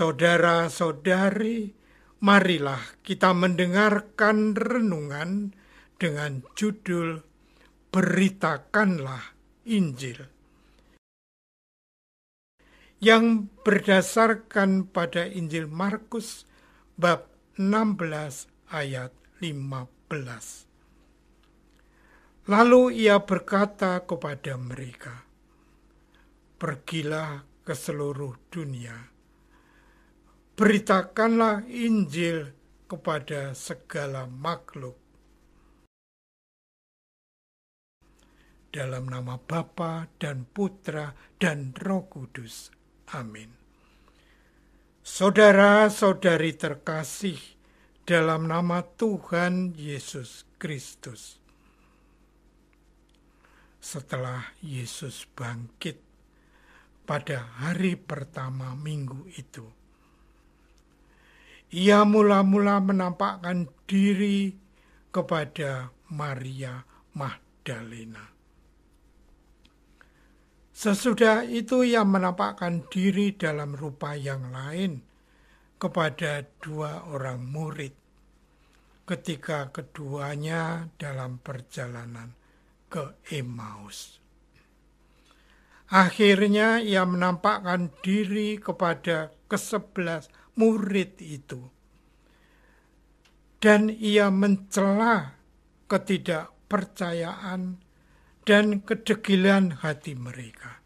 Saudara-saudari, marilah kita mendengarkan renungan dengan judul Beritakanlah Injil. Yang berdasarkan pada Injil Markus bab 16 ayat 15. Lalu ia berkata kepada mereka, Pergilah ke seluruh dunia beritakanlah Injil kepada segala makhluk. Dalam nama Bapa dan Putra dan Roh Kudus. Amin. Saudara-saudari terkasih, dalam nama Tuhan Yesus Kristus. Setelah Yesus bangkit pada hari pertama minggu itu, ia mula-mula menampakkan diri kepada Maria Magdalena. Sesudah itu ia menampakkan diri dalam rupa yang lain kepada dua orang murid ketika keduanya dalam perjalanan ke Emmaus. Akhirnya ia menampakkan diri kepada kesebelas murid itu. Dan ia mencela ketidakpercayaan dan kedegilan hati mereka.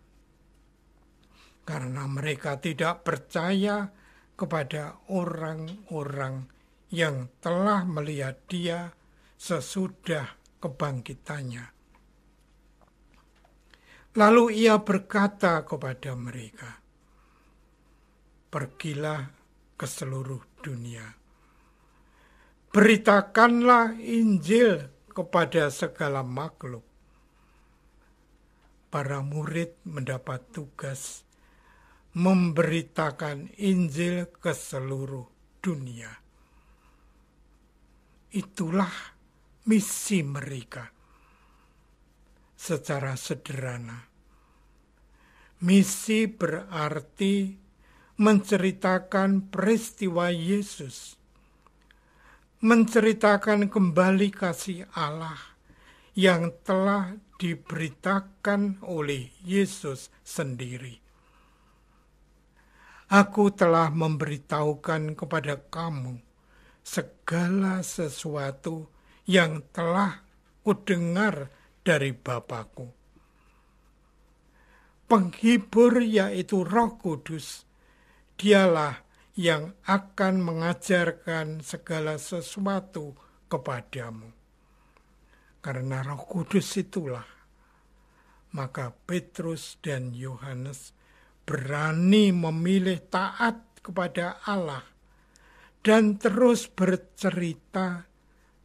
Karena mereka tidak percaya kepada orang-orang yang telah melihat dia sesudah kebangkitannya. Lalu ia berkata kepada mereka, Pergilah ke seluruh dunia. Beritakanlah Injil kepada segala makhluk. Para murid mendapat tugas memberitakan Injil ke seluruh dunia. Itulah misi mereka secara sederhana. Misi berarti menceritakan peristiwa Yesus, menceritakan kembali kasih Allah yang telah diberitakan oleh Yesus sendiri. Aku telah memberitahukan kepada kamu segala sesuatu yang telah kudengar dari Bapakku. Penghibur yaitu Roh Kudus dialah yang akan mengajarkan segala sesuatu kepadamu. Karena Roh Kudus itulah, maka Petrus dan Yohanes berani memilih taat kepada Allah dan terus bercerita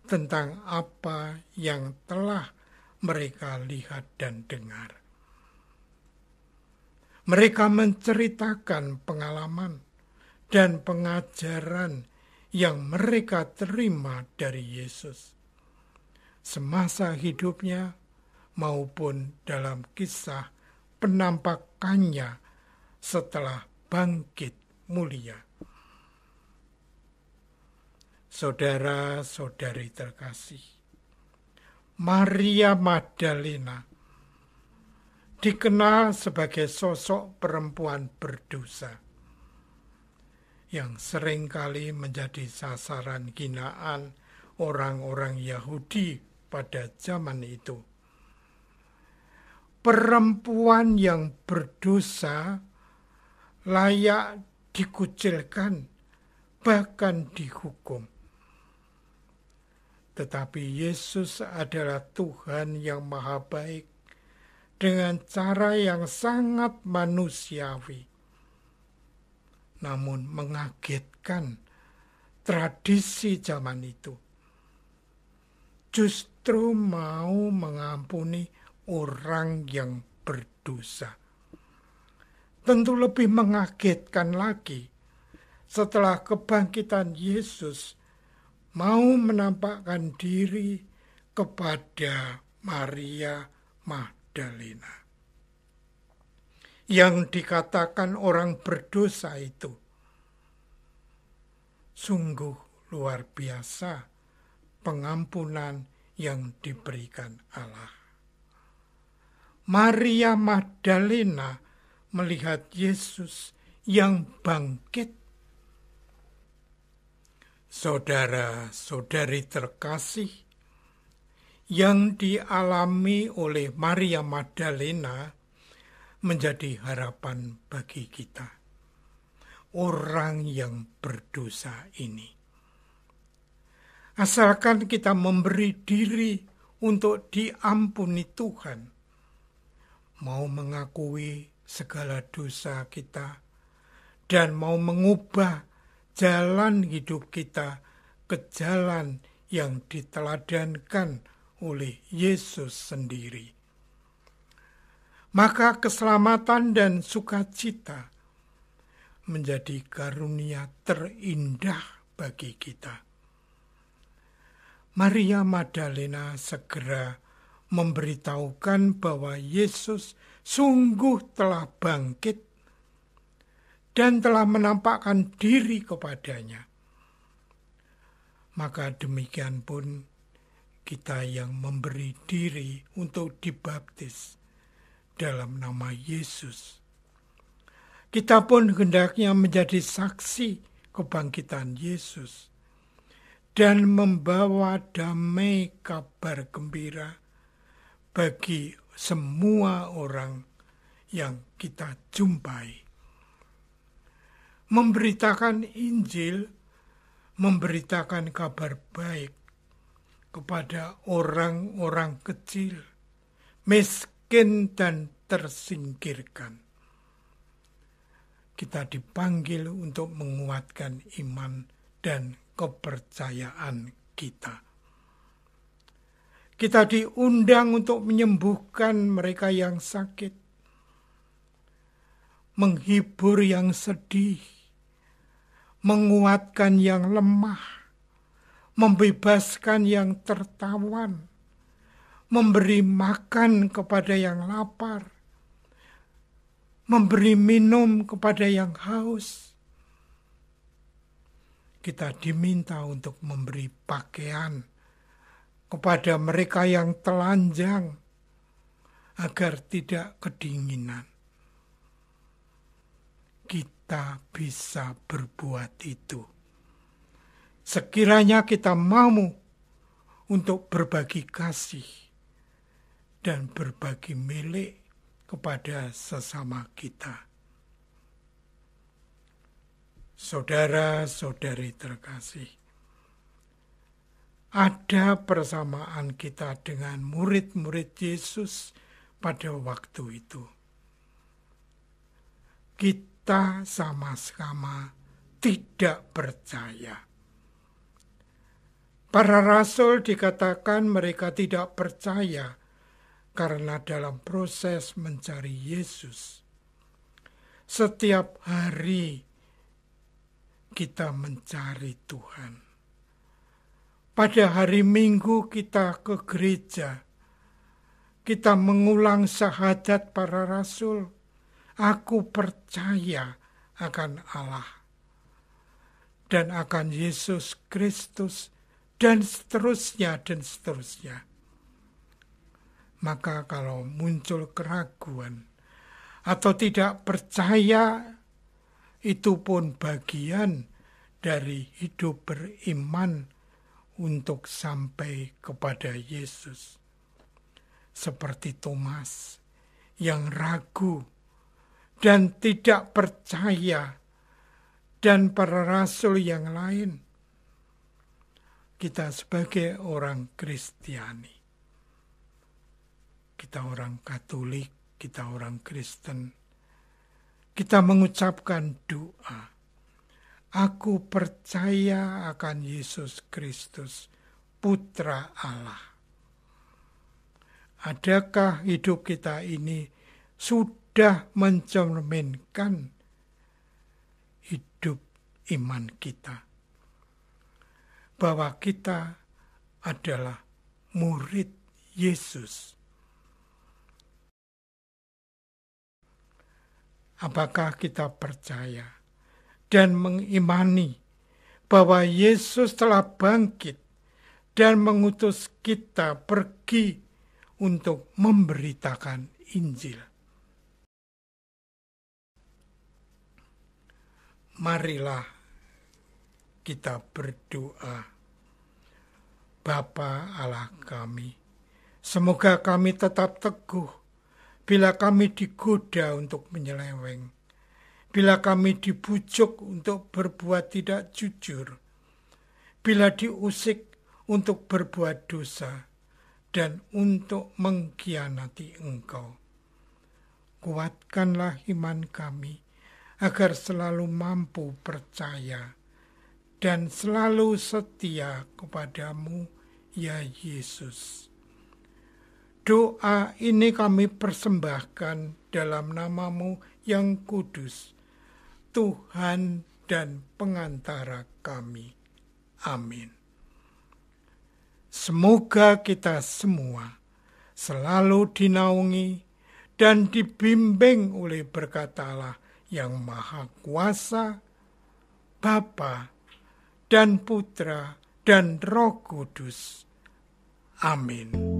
tentang apa yang telah mereka lihat dan dengar. Mereka menceritakan pengalaman dan pengajaran yang mereka terima dari Yesus. Semasa hidupnya maupun dalam kisah penampakannya setelah bangkit mulia. Saudara-saudari terkasih, Maria Magdalena dikenal sebagai sosok perempuan berdosa yang seringkali menjadi sasaran hinaan orang-orang Yahudi pada zaman itu. Perempuan yang berdosa layak dikucilkan, bahkan dihukum. Tetapi Yesus adalah Tuhan yang Maha Baik dengan cara yang sangat manusiawi. Namun mengagetkan tradisi zaman itu. Justru mau mengampuni orang yang berdosa. Tentu lebih mengagetkan lagi setelah kebangkitan Yesus mau menampakkan diri kepada Maria Mah. Magdalena. Yang dikatakan orang berdosa itu sungguh luar biasa pengampunan yang diberikan Allah. Maria Magdalena melihat Yesus yang bangkit. Saudara-saudari terkasih, yang dialami oleh Maria Magdalena menjadi harapan bagi kita. Orang yang berdosa ini. Asalkan kita memberi diri untuk diampuni Tuhan. Mau mengakui segala dosa kita dan mau mengubah jalan hidup kita ke jalan yang diteladankan oleh Yesus sendiri. Maka keselamatan dan sukacita menjadi karunia terindah bagi kita. Maria Magdalena segera memberitahukan bahwa Yesus sungguh telah bangkit dan telah menampakkan diri kepadanya. Maka demikian pun kita yang memberi diri untuk dibaptis dalam nama Yesus. Kita pun hendaknya menjadi saksi kebangkitan Yesus dan membawa damai kabar gembira bagi semua orang yang kita jumpai. Memberitakan Injil, memberitakan kabar baik kepada orang-orang kecil, miskin dan tersingkirkan. Kita dipanggil untuk menguatkan iman dan kepercayaan kita. Kita diundang untuk menyembuhkan mereka yang sakit, menghibur yang sedih, menguatkan yang lemah, membebaskan yang tertawan, memberi makan kepada yang lapar, memberi minum kepada yang haus. Kita diminta untuk memberi pakaian kepada mereka yang telanjang agar tidak kedinginan. Kita bisa berbuat itu Sekiranya kita mau untuk berbagi kasih dan berbagi milik kepada sesama kita. Saudara-saudari terkasih, ada persamaan kita dengan murid-murid Yesus pada waktu itu. Kita sama-sama tidak percaya Para rasul dikatakan mereka tidak percaya karena dalam proses mencari Yesus. Setiap hari kita mencari Tuhan. Pada hari Minggu kita ke gereja. Kita mengulang syahadat para rasul. Aku percaya akan Allah dan akan Yesus Kristus dan seterusnya dan seterusnya. Maka kalau muncul keraguan atau tidak percaya itu pun bagian dari hidup beriman untuk sampai kepada Yesus. Seperti Thomas yang ragu dan tidak percaya dan para rasul yang lain kita sebagai orang Kristiani. Kita orang Katolik, kita orang Kristen. Kita mengucapkan doa. Aku percaya akan Yesus Kristus, Putra Allah. Adakah hidup kita ini sudah mencerminkan hidup iman kita? bahwa kita adalah murid Yesus. Apakah kita percaya dan mengimani bahwa Yesus telah bangkit dan mengutus kita pergi untuk memberitakan Injil? Marilah kita berdoa. Bapa Allah kami, semoga kami tetap teguh bila kami digoda untuk menyeleweng, bila kami dibujuk untuk berbuat tidak jujur, bila diusik untuk berbuat dosa, dan untuk mengkhianati Engkau. Kuatkanlah iman kami agar selalu mampu percaya dan selalu setia kepadamu, ya Yesus. Doa ini kami persembahkan dalam namamu yang kudus, Tuhan dan pengantara kami. Amin. Semoga kita semua selalu dinaungi dan dibimbing oleh berkatalah yang Maha Kuasa, Bapa dan Putra dan Roh Kudus. Amin.